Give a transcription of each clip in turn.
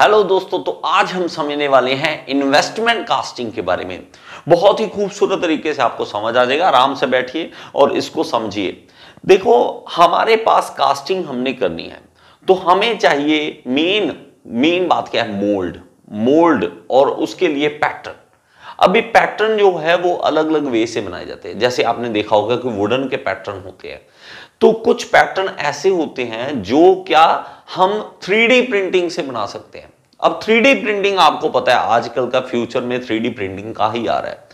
hello दोस्तों तो आज हम समझने वाले हैं इन्वेस्टमेंट कास्टिंग के बारे में बहुत ही खूबसूरत तरीके से आपको समझ आ जाएगा आराम से बैठिए और इसको समझिए देखो हमारे पास कास्टिंग हमने करनी है तो हमें चाहिए मेन मेन बात क्या है मोल्ड मोल्ड और उसके लिए पैटर्न अभी पैटर्न जो है वो अलग अलग वे से बनाए जाते हैं जैसे आपने देखा होगा कि वुडन के पैटर्न होते हैं तो कुछ पैटर्न ऐसे होते हैं जो क्या हम थ्री प्रिंटिंग से बना सकते हैं अब थ्री प्रिंटिंग आपको पता है आजकल का फ्यूचर में थ्री प्रिंटिंग का ही आ रहा है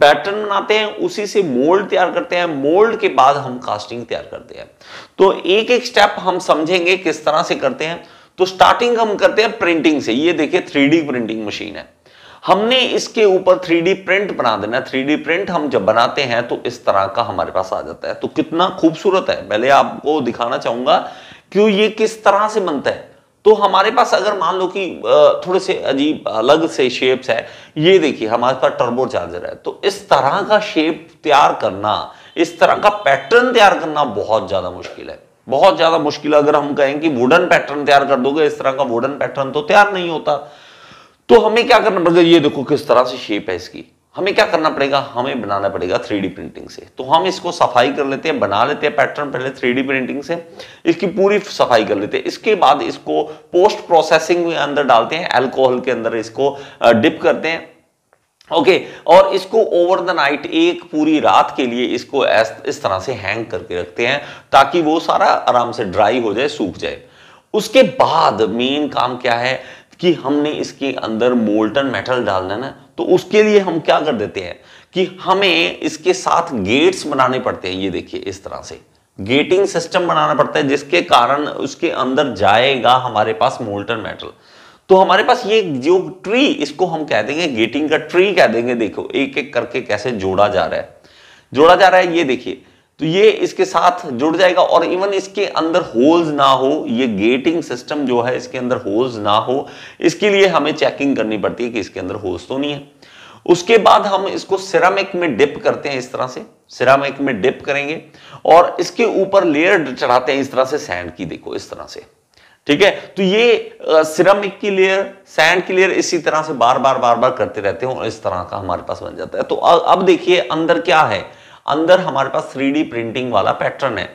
पैटर्न बनाते हैं उसी से मोल्ड तैयार करते हैं मोल्ड के बाद हम कास्टिंग तैयार करते हैं तो एक एक स्टेप हम समझेंगे किस तरह से करते हैं तो स्टार्टिंग हम करते हैं प्रिंटिंग से ये देखिए थ्री प्रिंटिंग मशीन है हमने इसके ऊपर थ्री प्रिंट बना देना थ्री प्रिंट हम जब बनाते हैं तो इस तरह का हमारे पास आ जाता है तो कितना खूबसूरत है पहले आपको दिखाना चाहूंगा कि ये किस तरह से बनता है तो हमारे पास अगर मान लो कि थोड़े से अजीब अलग से शेप्स है ये देखिए हमारे पास टर्बो चार्जर है तो इस तरह का शेप तैयार करना इस तरह का पैटर्न तैयार करना बहुत ज्यादा मुश्किल है बहुत ज्यादा मुश्किल अगर हम कहें कि वुडन पैटर्न तैयार कर दोगे इस तरह का वुडन पैटर्न तो तैयार नहीं होता तो हमें क्या करना पड़ेगा ये देखो किस तरह से शेप है इसकी हमें क्या करना पड़ेगा हमें बनाना पड़ेगा थ्री प्रिंटिंग से तो हम इसको सफाई कर लेते हैं बना लेते हैं पैटर्न पहले थ्री प्रिंटिंग से इसकी पूरी सफाई कर लेते हैं इसके बाद इसको पोस्ट प्रोसेसिंग के अंदर डालते हैं एल्कोहल के अंदर इसको डिप करते हैं ओके okay, और इसको ओवर द नाइट एक पूरी रात के लिए इसको इस तरह से हैंग करके रखते हैं ताकि वो सारा आराम से ड्राई हो जाए सूख जाए उसके बाद मेन काम क्या है कि हमने इसके अंदर मोल्टन मेटल डालना है ना तो उसके लिए हम क्या कर देते हैं कि हमें इसके साथ गेट्स बनाने पड़ते हैं ये देखिए इस तरह से गेटिंग सिस्टम बनाना पड़ता है जिसके कारण उसके अंदर जाएगा हमारे पास मोल्टन मेटल तो हमारे पास ये जो ट्री इसको हम कह देंगे गेटिंग का ट्री कह देंगे देखो एक एक करके कैसे जोड़ा जा रहा है जोड़ा जा रहा है ये देखिए तो ये इसके साथ जुड़ जाएगा और इवन इसके अंदर होल्स ना हो ये गेटिंग सिस्टम जो है इसके अंदर होल्स ना हो इसके लिए हमें चेकिंग करनी पड़ती है कि इसके अंदर होल्स तो नहीं है उसके बाद हम इसको सिरामिक में डिप करते हैं इस तरह से सिरामिक में डिप करेंगे और इसके ऊपर लेयर चढ़ाते हैं इस तरह से सैंड की देखो इस तरह से ठीक है तो ये सिरामिक की लेयर सैंड की लेयर इसी तरह से बार बार बार बार करते रहते हैं और इस तरह का हमारे पास बन जाता है तो अब देखिए अंदर क्या है अंदर हमारे पास थ्री प्रिंटिंग वाला पैटर्न है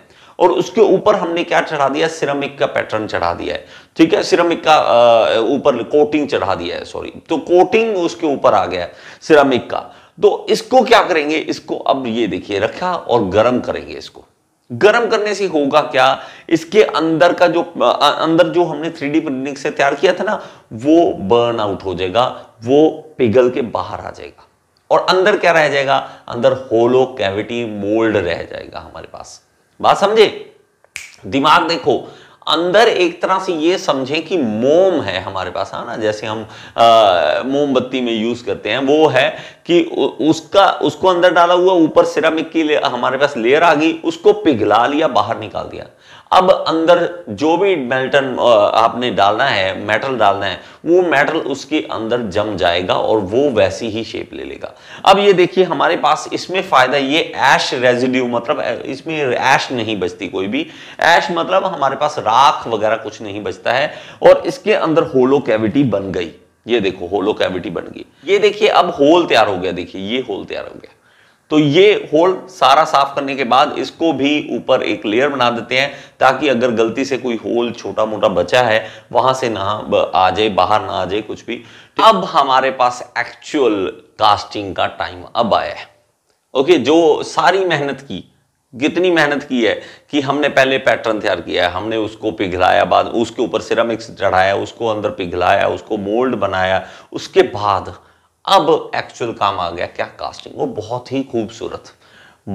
और उसके ऊपर हमने क्या चढ़ा दिया सिरामिक का पैटर्न चढ़ा दिया है ठीक है सिरामिक का ऊपर कोटिंग चढ़ा दिया है सॉरी तो कोटिंग उसके ऊपर आ गया सिरामिक का तो इसको क्या करेंगे इसको अब ये देखिए रखा और गर्म करेंगे इसको गर्म करने से होगा क्या इसके अंदर का जो अंदर जो हमने थ्री प्रिंटिंग से तैयार किया था ना वो बर्न आउट हो जाएगा वो पिघल के बाहर आ जाएगा और अंदर क्या रह जाएगा अंदर होलो कैविटी मोल्ड रह जाएगा हमारे पास बात समझे दिमाग देखो अंदर एक तरह से ये समझे कि मोम है हमारे पास है ना जैसे हम मोमबत्ती में यूज करते हैं वो है कि उसका उसको अंदर डाला हुआ ऊपर सिरामिक की हमारे पास लेयर आ गई उसको पिघला लिया बाहर निकाल दिया अब अंदर जो भी मेल्टन आपने डालना है मेटल डालना है वो मेटल उसके अंदर जम जाएगा और वो वैसी ही शेप ले लेगा अब ये देखिए हमारे पास इसमें फायदा ये ऐश रेजिड्यू मतलब इसमें ऐश नहीं बचती कोई भी ऐश मतलब हमारे पास राख वगैरह कुछ नहीं बचता है और इसके अंदर होलो कैविटी बन गई ये देखो होलो कैविटी बन गई ये देखिए अब होल तैयार हो गया देखिए ये होल तैयार हो गया तो ये होल सारा साफ करने के बाद इसको भी ऊपर एक लेयर बना देते हैं ताकि अगर गलती से कोई होल छोटा मोटा बचा है वहां से ना आ जाए बाहर ना आ जाए कुछ भी अब हमारे पास एक्चुअल कास्टिंग का टाइम अब आया है ओके जो सारी मेहनत की कितनी मेहनत की है कि हमने पहले पैटर्न तैयार किया है हमने उसको पिघलाया बाद उसके ऊपर सिरामिक्स चढ़ाया उसको अंदर पिघलाया उसको मोल्ड बनाया उसके बाद अब एक्चुअल काम आ गया क्या कास्टिंग वो बहुत ही खूबसूरत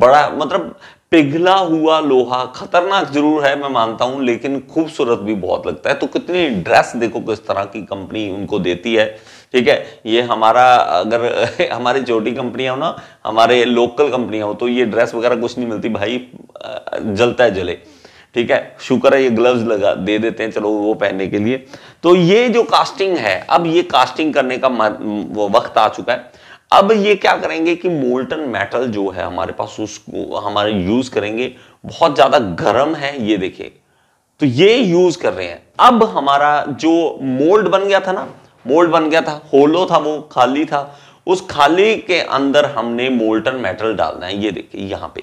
बड़ा मतलब पिघला हुआ लोहा खतरनाक जरूर है मैं मानता हूं लेकिन खूबसूरत भी बहुत लगता है तो कितनी ड्रेस देखो किस तरह की कंपनी उनको देती है ठीक है ये हमारा अगर हमारी छोटी कंपनियां हो ना हमारे लोकल कंपनियां हो तो ये ड्रेस वगैरह कुछ नहीं मिलती भाई जलता है जले ठीक है शुक्र है ये ग्लव्स लगा दे देते हैं चलो वो पहनने के लिए तो ये जो कास्टिंग है अब ये कास्टिंग करने का वो वक्त आ चुका है अब ये क्या करेंगे कि मोल्टन मेटल जो है हमारे पास उसको हमारे यूज करेंगे बहुत ज्यादा गर्म है ये देखिए तो ये यूज कर रहे हैं अब हमारा जो मोल्ड बन गया था ना मोल्ड बन गया था होलो था वो खाली था उस खाली के अंदर हमने मोल्टन मेटल डालना है ये देखिए यहां पे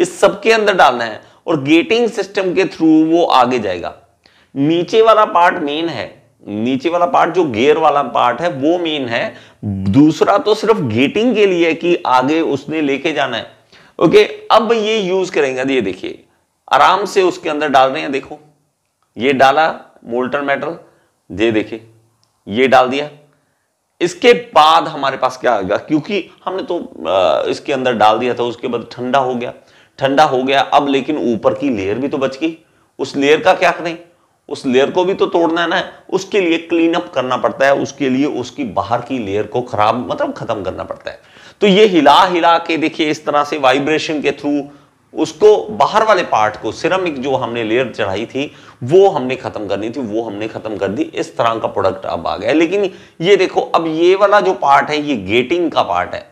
इस सबके अंदर डालना है और गेटिंग सिस्टम के थ्रू वो आगे जाएगा नीचे वाला पार्ट मेन है नीचे वाला पार्ट जो गेयर वाला पार्ट है वो मेन है दूसरा तो सिर्फ गेटिंग के लिए कि आगे उसने लेके जाना है ओके अब ये यूज करेंगे ये देखिए आराम से उसके अंदर डाल रहे हैं देखो ये डाला मोल्टन मेटल ये देखिए ये डाल दिया इसके बाद हमारे पास क्या आएगा क्योंकि हमने तो इसके अंदर डाल दिया था उसके बाद ठंडा हो गया ठंडा हो गया अब लेकिन ऊपर की लेयर भी तो बच गई उस लेयर का क्या करें उस लेयर को भी तो तोड़ना है ना उसके लिए क्लीन अप करना पड़ता है उसके लिए उसकी बाहर की लेयर को खराब मतलब खत्म करना पड़ता है तो ये हिला हिला के देखिए इस तरह से वाइब्रेशन के थ्रू उसको बाहर वाले पार्ट को सिरमिक जो हमने लेयर चढ़ाई थी वो हमने खत्म करनी थी वो हमने खत्म कर दी इस तरह का प्रोडक्ट अब आ गया लेकिन ये देखो अब ये वाला जो पार्ट है ये गेटिंग का पार्ट है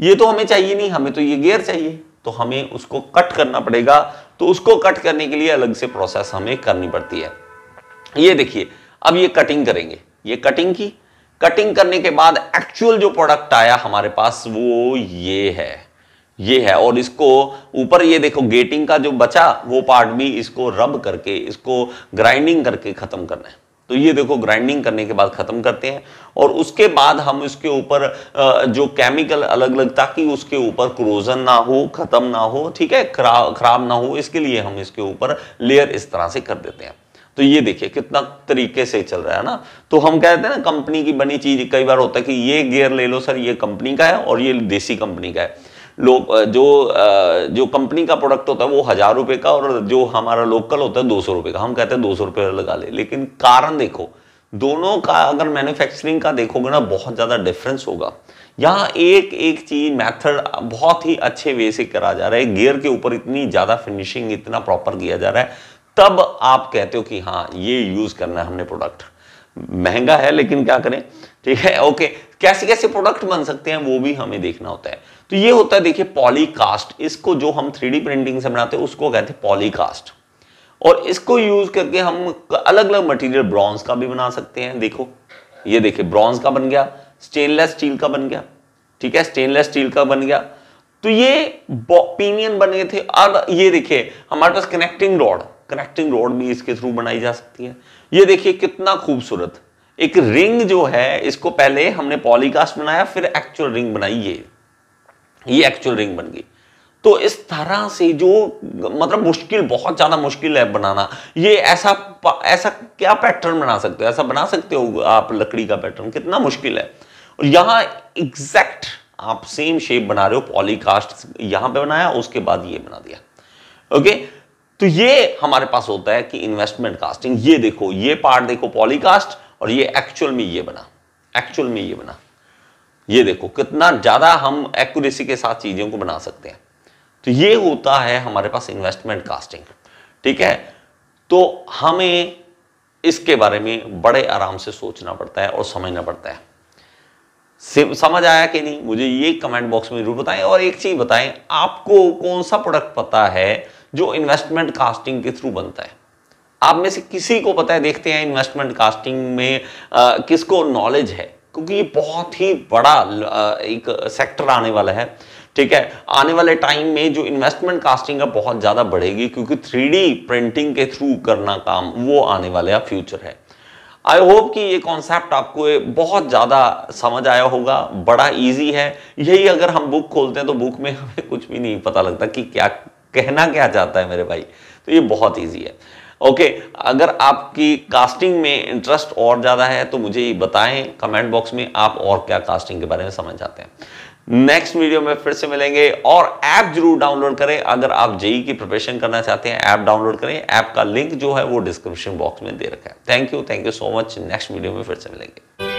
ये तो हमें चाहिए नहीं हमें तो ये गेयर चाहिए तो हमें उसको कट करना पड़ेगा तो उसको कट करने के लिए अलग से प्रोसेस हमें करनी पड़ती है ये देखिए अब ये कटिंग करेंगे ये कटिंग की कटिंग करने के बाद एक्चुअल जो प्रोडक्ट आया हमारे पास वो ये है ये है और इसको ऊपर ये देखो गेटिंग का जो बचा वो पार्ट भी इसको रब करके इसको ग्राइंडिंग करके खत्म करना है तो ये देखो ग्राइंडिंग करने के बाद ख़त्म करते हैं और उसके बाद हम इसके ऊपर जो केमिकल अलग अलग ताकि उसके ऊपर क्रोजन ना हो ख़त्म ना हो ठीक है खराब ना हो इसके लिए हम इसके ऊपर लेयर इस तरह से कर देते हैं तो ये देखिए कितना तरीके से चल रहा है ना तो हम कहते हैं ना कंपनी की बनी चीज कई बार होता है कि ये गियर ले लो सर ये कंपनी का है और ये देसी कंपनी का है लोग जो जो कंपनी का प्रोडक्ट होता है वो हज़ार रुपए का और जो हमारा लोकल होता है दो सौ रुपए का हम कहते हैं दो सौ रुपये लगा ले लेकिन कारण देखो दोनों का अगर मैन्युफैक्चरिंग का देखोगे ना बहुत ज़्यादा डिफरेंस होगा यहाँ एक एक चीज मेथड बहुत ही अच्छे वे से करा जा रहा है गियर के ऊपर इतनी ज़्यादा फिनिशिंग इतना प्रॉपर किया जा रहा है तब आप कहते हो कि हाँ ये यूज़ करना है हमने प्रोडक्ट महंगा है लेकिन क्या करें ठीक है ओके कैसे कैसे प्रोडक्ट बन सकते हैं वो भी हमें देखना होता है तो ये होता है देखिए पॉलीकास्ट इसको जो हम थ्री प्रिंटिंग से बनाते हैं उसको कहते हैं पॉलीकास्ट और इसको यूज करके हम अलग अलग मटेरियल ब्रॉन्ज का भी बना सकते हैं देखो ये देखिए ब्रॉन्ज का बन गया स्टेनलेस स्टील का बन गया ठीक है स्टेनलेस स्टील का बन गया तो ये पीनियन बन गए थे अब ये देखिए हमारे पास कनेक्टिंग रॉड कनेक्टिंग रॉड भी इसके थ्रू बनाई जा सकती है ये देखिए कितना खूबसूरत एक रिंग जो है इसको पहले हमने पॉलीकास्ट बनाया फिर एक्चुअल रिंग बनाई ये ये एक्चुअल रिंग बन गई तो इस तरह से जो मतलब मुश्किल बहुत ज्यादा मुश्किल है बनाना ये ऐसा ऐसा क्या पैटर्न बना सकते हो ऐसा बना सकते हो आप लकड़ी का पैटर्न कितना मुश्किल है और यहां एग्जैक्ट आप सेम शेप बना रहे हो पॉलीकास्ट यहां पे बनाया उसके बाद ये बना दिया ओके तो ये हमारे पास होता है कि इन्वेस्टमेंट कास्टिंग ये देखो ये पार्ट देखो पॉलीकास्ट और ये एक्चुअल में ये बना एक्चुअल में ये बना ये देखो कितना ज़्यादा हम एक्यूरेसी के साथ चीज़ों को बना सकते हैं तो ये होता है हमारे पास इन्वेस्टमेंट कास्टिंग ठीक है तो हमें इसके बारे में बड़े आराम से सोचना पड़ता है और समझना पड़ता है समझ आया कि नहीं मुझे ये कमेंट बॉक्स में जरूर बताएं और एक चीज़ बताएं आपको कौन सा प्रोडक्ट पता है जो इन्वेस्टमेंट कास्टिंग के थ्रू बनता है आप में से किसी को पता है देखते हैं इन्वेस्टमेंट कास्टिंग में आ, किसको नॉलेज है क्योंकि ये बहुत ही बड़ा एक सेक्टर आने वाला है ठीक है आने वाले टाइम में जो इन्वेस्टमेंट कास्टिंग है बहुत ज़्यादा बढ़ेगी क्योंकि थ्री प्रिंटिंग के थ्रू करना काम वो आने वाला फ्यूचर है आई होप कि ये कॉन्सेप्ट आपको बहुत ज़्यादा समझ आया होगा बड़ा इजी है यही अगर हम बुक खोलते हैं तो बुक में हमें कुछ भी नहीं पता लगता कि क्या कहना क्या चाहता है मेरे भाई तो ये बहुत ईजी है ओके अगर आपकी कास्टिंग में इंटरेस्ट और ज़्यादा है तो मुझे बताएं कमेंट बॉक्स में आप और क्या कास्टिंग के बारे में समझ जाते हैं नेक्स्ट वीडियो में फिर से मिलेंगे और ऐप जरूर डाउनलोड करें अगर आप जेई e की प्रिपरेशन करना चाहते हैं ऐप डाउनलोड करें ऐप का लिंक जो है वो डिस्क्रिप्शन बॉक्स में दे रखा है thank you thank you so much next video में फिर से मिलेंगे